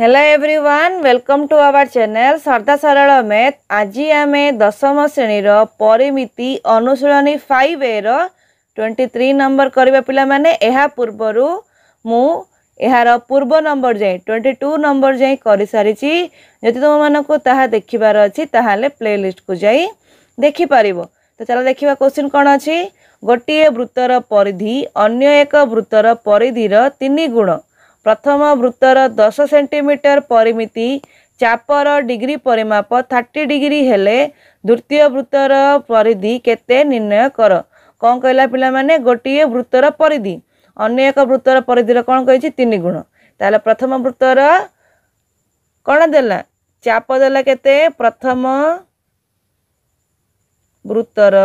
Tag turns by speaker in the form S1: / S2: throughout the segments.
S1: hello everyone welcome to our channel Shraddha Saral math ଆଜି ଆମେ ଦଶମ ଶ୍ରେଣୀର ପରିମିତି ଅନୁଶୀଳନୀ ଫାଇଭ୍ ଏର ଟ୍ୱେଣ୍ଟି ଥ୍ରୀ ନମ୍ବର କରିବା ପିଲାମାନେ ଏହା ପୂର୍ବରୁ ମୁଁ ଏହାର ପୂର୍ବ ନମ୍ବର ଯାଏଁ ଟ୍ୱେଣ୍ଟି ଟୁ ନମ୍ବର ଯାଏଁ କରିସାରିଛି ଯଦି ତୁମମାନଙ୍କୁ ତାହା ଦେଖିବାର ଅଛି ତାହେଲେ ପ୍ଲେ ଲିଷ୍ଟକୁ ଯାଇ ଦେଖିପାରିବ ତ ଚାଲ ଦେଖିବା କୋଶ୍ଚିନ୍ କ'ଣ ଅଛି ଗୋଟିଏ ବୃତ୍ତର ପରିଧି ଅନ୍ୟ ଏକ ବୃତ୍ତର ପରିଧିର ତିନି ଗୁଣ ପ୍ରଥମ ବୃତ୍ତର ଦଶ ସେଣ୍ଟିମିଟର ପରିମିତି ଚାପର ଡିଗ୍ରୀ ପରିମାପ ଥାର୍ଟି ଡିଗ୍ରୀ ହେଲେ ଦ୍ୱିତୀୟ ବୃତ୍ତର ପରିଧି କେତେ ନିର୍ଣ୍ଣୟ କର କ'ଣ କହିଲା ପିଲାମାନେ ଗୋଟିଏ ବୃତ୍ତର ପରିଧି ଅନ୍ୟ ଏକ ବୃତ୍ତର ପରିଧିର କ'ଣ କହିଛି ତିନି ଗୁଣ ତାହେଲେ ପ୍ରଥମ ବୃତ୍ତର କ'ଣ ଦେଲା ଚାପ ଦେଲା କେତେ ପ୍ରଥମ ବୃତ୍ତର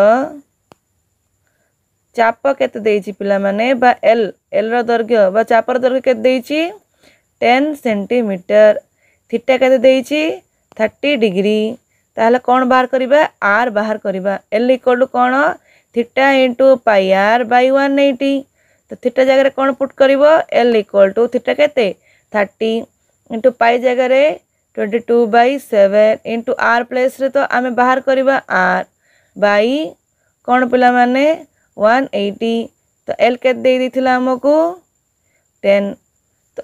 S1: ଚାପ କେତେ ଦେଇଛି ପିଲାମାନେ ବା ଏଲ୍ ଏଲ୍ର ଦୈର୍ଘ୍ୟ ବା ଚାପର ଦୈର୍ଘ୍ୟ କେତେ ଦେଇଛି ଟେନ୍ ସେଣ୍ଟିମିଟର ଥିଟା କେତେ ଦେଇଛି ଥାର୍ଟି ଡିଗ୍ରୀ ତାହେଲେ କ'ଣ ବାହାର କରିବା ଆର୍ ବାହାର କରିବା ଏଲ୍ ଇକ୍ୱାଲ୍ ଟୁ କ'ଣ theta into pi R Bai one eighty ତ ଥିଟା ଜାଗାରେ କ'ଣ ପୁଟ୍ କରିବ ଏଲ୍ ଇକ୍ୱାଲ୍ ଟୁ ଥିଟା କେତେ ଥାର୍ଟି ଇଣ୍ଟୁ ପାଇ ଜାଗାରେ twenty two by seven into R ପ୍ଲେସ୍ରେ ତ ଆମେ ବାହାର କରିବା ଆର୍ ବାଇ କ'ଣ ପିଲାମାନେ ୱାନ୍ ଏଇଟି ତ ଏଲ୍ କେତେ ଦେଇଦେଇଥିଲା ଆମକୁ ଟେନ୍ ତ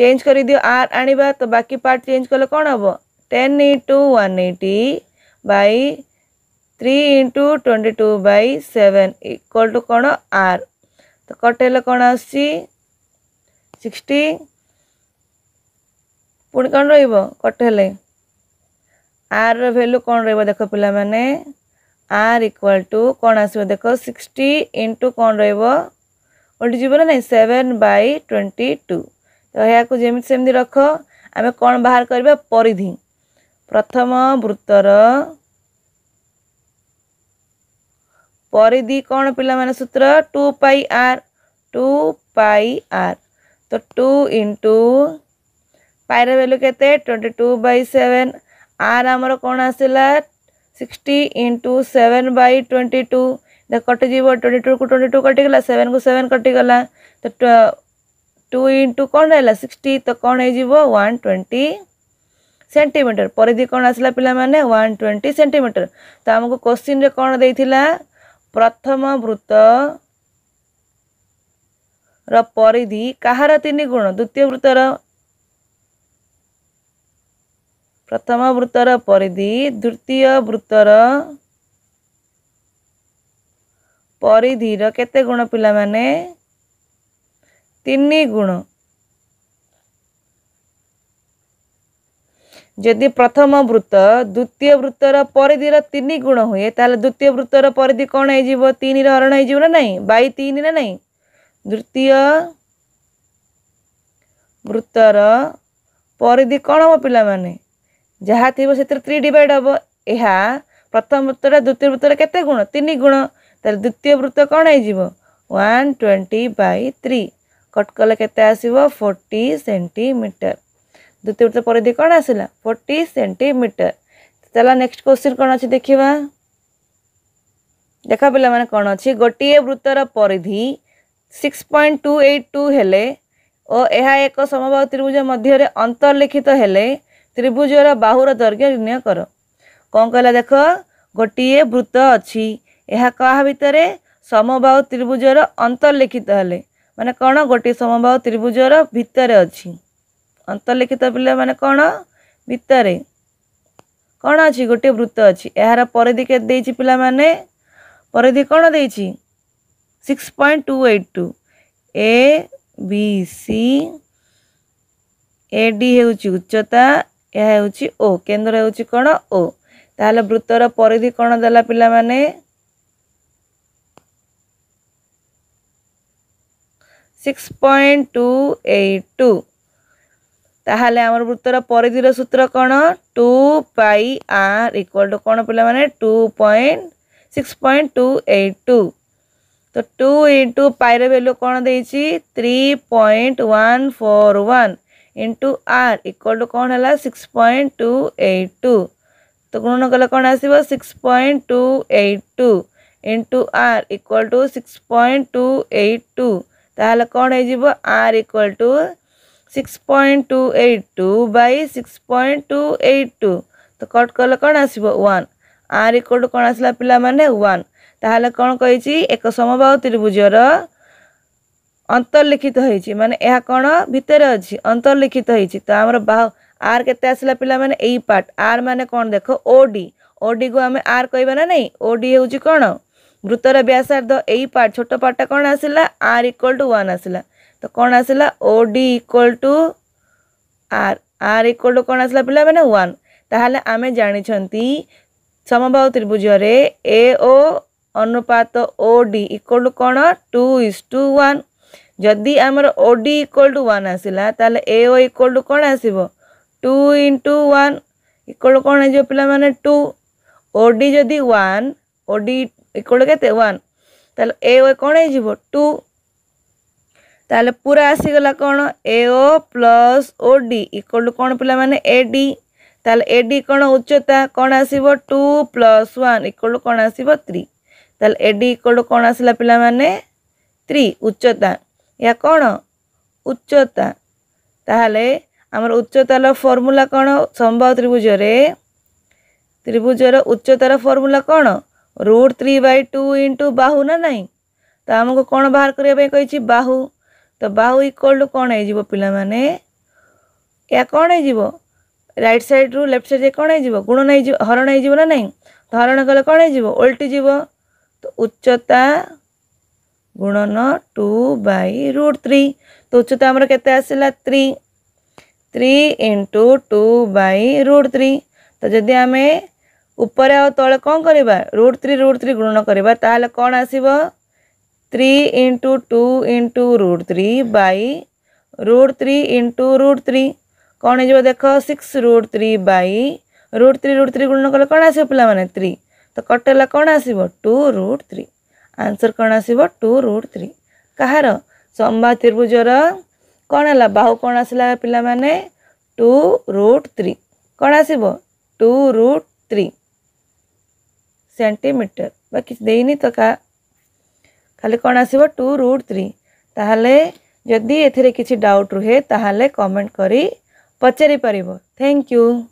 S1: ଚେଞ୍ଜ କରିଦିଅ ଆର୍ ଆଣିବା ତ ବାକି ପାର୍ଟ ଚେଞ୍ଜ କଲେ କ'ଣ ହେବ ten into one eighty by three into twenty two by seven equal to କ'ଣ ଆର୍ ତ କଟେଇଲେ କ'ଣ ଆସୁଛି ସିକ୍ସଟି ପୁଣି କ'ଣ ରହିବ କଟେଇଲେ ଆର୍ର ଭ୍ୟାଲ୍ୟୁ କ'ଣ ରହିବ ଦେଖ ପିଲାମାନେ आर इक्वाल टू कौन आस देख सिक्सटी इंटू कौन रलटिजी ना नहीं सेवेन बै ट्वेंटी टू तो यह जमी सेमती रख आम कौन बाहर करवा परिधि प्रथम वृत्तर परिधि कौन पे सूत्र two pi R two pi R तो टू इंटू पाइर भैल्यू के ट्वेंटी टू बै सेवेन आर आमर कौन आसला sixty into seven by twenty two देख कटिज ट्वेंटी टू को ट्वेंटी टू कटिगला सेवेन को सेवेन कटिगला तो टू इंटू कौन है सिक्सटी तो कौन वन ट्वेंटी सेंटीमीटर परिधि कौन आसला पाने वन ट्वेंटी सेंटीमीटर तो आमको क्वेश्चन रे कौन दे प्रथम वृत्त रिधि कहार କାହାର ତିନି ଗୁଣ ଦ୍ୱିତୀୟ ପ୍ରଥମ ବୃତ୍ତର ପରିଧି ଦ୍ୱିତୀୟ ବୃତ୍ତର ପରିଧିର କେତେ ଗୁଣ ପିଲାମାନେ ତିନି ଗୁଣ ଯଦି ପ୍ରଥମ ବୃତ୍ତ ଦ୍ୱିତୀୟ ବୃତ୍ତର ପରିଧିର ତିନି ଗୁଣ ହୁଏ ତାହେଲେ ଦ୍ୱିତୀୟ ବୃତ୍ତର ପରିଧି କ'ଣ ହେଇଯିବ ତିନିର ହରଣ ହେଇଯିବ ନା ନାହିଁ ବାଇ ତିନି ନା ନାହିଁ ଦ୍ୱିତୀୟ ବୃତ୍ତର ପରିଧି କ'ଣ ହେବ ପିଲାମାନେ ଯାହା ଥିବ ସେଥିରେ ଥ୍ରୀ ଡିଭାଇଡ଼ ହେବ ଏହା ପ୍ରଥମ ବୃତ୍ତଟା ଦ୍ୱିତୀୟ ବୃତ୍ତରେ କେତେ ଗୁଣ ତିନି ଗୁଣ ତାହେଲେ ଦ୍ୱିତୀୟ ବୃତ୍ତ କ'ଣ ହେଇଯିବ one twenty by three cut କଲେ କେତେ ଆସିବ ଫୋର୍ଟି ସେଣ୍ଟିମିଟର ଦ୍ୱିତୀୟ ବୃତ୍ତ ପରିଧି କ'ଣ ଆସିଲା ଫୋର୍ଟି ସେଣ୍ଟିମିଟର ତାହେଲେ ନେକ୍ସଟ କ୍ୱେଶ୍ଚିନ୍ କ'ଣ ଅଛି ଦେଖିବା ଦେଖ ପିଲାମାନେ କ'ଣ ଅଛି ଗୋଟିଏ ବୃତ୍ତର ପରିଧି six point two eight two ହେଲେ ଓ ଏହା ଏକ ସମବାୟ ତ୍ରିଭୁଜ ମଧ୍ୟରେ ଅନ୍ତର୍ଲିଖିତ ହେଲେ ତ୍ରିଭୁଜର ବାହୁର ଦୈର୍ଘ୍ୟ ନିର୍ଣ୍ଣୟ କର କ'ଣ କହିଲା ଦେଖ ଗୋଟିଏ ବୃତ୍ତ ଅଛି ଏହା କାହା ଭିତରେ ସମବାହୁ ତ୍ରିଭୁଜର ଅନ୍ତର୍ଲିଖିତ ହେଲେ ମାନେ କ'ଣ ଗୋଟିଏ ସମବାହୁ ତ୍ରିଭୁଜର ଭିତରେ ଅଛି ଅନ୍ତର୍ଲିଖିତ ପିଲେ ମାନେ କ'ଣ ଭିତରେ କ'ଣ ଅଛି ଗୋଟିଏ ବୃତ୍ତ ଅଛି ଏହାର ପରିଧି କେତେ ଦେଇଛି ପିଲାମାନେ ପରିଧି କ'ଣ ଦେଇଛି six point two eight two A B C A D ହେଉଛି ଉଚ୍ଚତା ଏହା ହେଉଛି ଓ କେନ୍ଦ୍ର ହେଉଛି କ'ଣ ଓ ତାହେଲେ ବୃତ୍ତର ପରିଧି କ'ଣ ଦେଲା ପିଲାମାନେ six point two eight two ତାହେଲେ ଆମର ବୃତ୍ତର ପରିଧିର ସୂତ୍ର କ'ଣ ଟୁ ପାଇ ଆର୍ ଇକ୍ୱାଲ୍ ଟୁ କ'ଣ ପିଲାମାନେ two point six point two eight two ତ ଟୁ ଇଣ୍ଟୁ ପାଇର ଭ୍ୟାଲ୍ୟୁ କ'ଣ ଦେଇଛି three point one four one into R equal to କ'ଣ ହେଲା six point two eight two ତ ଗୁଣନ କଲେ କ'ଣ ଆସିବ six point two eight two into R equal to six point two eight two ତାହେଲେ କ'ଣ ହେଇଯିବ R equal to six point two eight two by six point two eight two ତ cut କଲେ କ'ଣ ଆସିବ ୱାନ୍ ଆର୍ ଇକ୍ୱାଲ୍ ଟୁ କ'ଣ ଆସିଲା ପିଲାମାନେ ୱାନ୍ ତାହେଲେ କ'ଣ କହିଛି ଏକ ସମବାହୁ ତ୍ରିଭୁଜର অন্তর্লিখিত হয়েছি মানে ଏହା କ'ଣ ଭିତରେ ଅଛି ଅନ୍ତର୍ଲିଖିତ ହେଇଛି ତ ଆମର ବାହୁ ଆର୍ କେତେ ଆସିଲା ପିଲାମାନେ ଏଇ ପାର୍ଟ ଆର୍ ମାନେ କ'ଣ ଦେଖ ଓ ଡି ଓ ଡିକୁ ଆମେ ଆର୍ କହିବା ନା ନାହିଁ ଓ ଡି ହେଉଛି କ'ଣ ବୃତ୍ତର ବ୍ୟାସାର୍ଦ୍ଧ ଏଇ ପାର୍ଟ ଛୋଟ ପାର୍ଟଟା କ'ଣ ଆସିଲା ଆର୍ ଇକ୍ୱାଲ୍ ଟୁ ୱାନ୍ ଆସିଲା ତ କ'ଣ ଆସିଲା O D equal to R R equal to କ'ଣ ଆସିଲା ପିଲାମାନେ ୱାନ୍ ତାହେଲେ ଆମେ ଜାଣିଛନ୍ତି ସମବାହୁ ତ୍ରିଭୁଜରେ ଏ ଓ ଅନୁପାତ ଓ ଡି ଇକ୍ୱାଲ୍ ଟୁ କ'ଣ ଟୁ ଇସ୍ ଟୁ ୱାନ୍ ଯଦି ଆମର O D equal to one ଆସିଲା ତାହେଲେ ଏ ଓ ଇକ୍ୱାଲ୍ ଟୁ କ'ଣ ଆସିବ ଟୁ ଇଣ୍ଟୁ ୱାନ୍ ଇକ୍ୱାଲ୍ କ'ଣ ହେଇଯିବ ପିଲାମାନେ ଟୁ ଓ ଡି ଯଦି ୱାନ୍ ଓ ଡି ଇକ୍ୱାଲ୍ କେତେ ୱାନ୍ ତାହେଲେ ଏ ଓ କ'ଣ ହେଇଯିବ ଟୁ ତାହେଲେ ପୁରା ଆସିଗଲା କ'ଣ A O plus O D equal to କ'ଣ ପିଲାମାନେ ଏ ଡି ତାହେଲେ ଏ ଡି କ'ଣ ଉଚ୍ଚତା କ'ଣ ଆସିବ two plus one equal to କ'ଣ ଆସିବ ଥ୍ରୀ ତାହେଲେ ଏ ଡି ଇକ୍ୱାଲ୍ ଟୁ କ'ଣ ଆସିଲା ପିଲାମାନେ ଥ୍ରୀ ଉଚ୍ଚତା ଏହା କ'ଣ ଉଚ୍ଚତା ତାହେଲେ ଆମର ଉଚ୍ଚତାର ଫର୍ମୁଲା କ'ଣ ସମ୍ବାଦ ତ୍ରିଭୁଜରେ ତ୍ରିଭୁଜର ଉଚ୍ଚତାର ଫର୍ମୁଲା କ'ଣ root three by two into ବାହୁ ନା ନାହିଁ ତ ଆମକୁ କ'ଣ ବାହାର କରିବା ପାଇଁ କହିଛି ବାହୁ ତ ବାହୁ ଇକ୍ୱାଲ୍ ଟୁ କ'ଣ ହେଇଯିବ ପିଲାମାନେ ଏହା କ'ଣ ହେଇଯିବ ରାଇଟ୍ ସାଇଡ଼୍ରୁ ଲେଫ୍ଟ ସାଇଡ଼୍ କ'ଣ ହେଇଯିବ ଗୁଣ ନେଇଯିବ ହରଣ ହେଇଯିବ ନା ନାହିଁ ହରଣ କଲେ କ'ଣ ହେଇଯିବ ଓଲ୍ଟି ଯିବ ତ ଉଚ୍ଚତା गुणन टू बै रुट थ्री तो उच्चता आमर के three three into two root three तो जदि आम उपर आले कौन करवा रुट थ्री रुट थ्री गुणन करवा कौन आस into two into root three by root three into root three कौन हो देख six root three by root three root three गुणन कले कौन आस पाने थ्री तो कटेला कौन आस टू रुट थ्री आंसर कौन आस रुट थ्री कह समवा त्रिभुजर कौन है बाहू कौन आसला पाने टू रुट थ्री कौन आस रुट थ्री सेमिटर बाकी तो का खाली कौन आस टू रुट थ्री तादी एथे कि डाउट रुहे कमेंट कर पचारिपर थैंक यू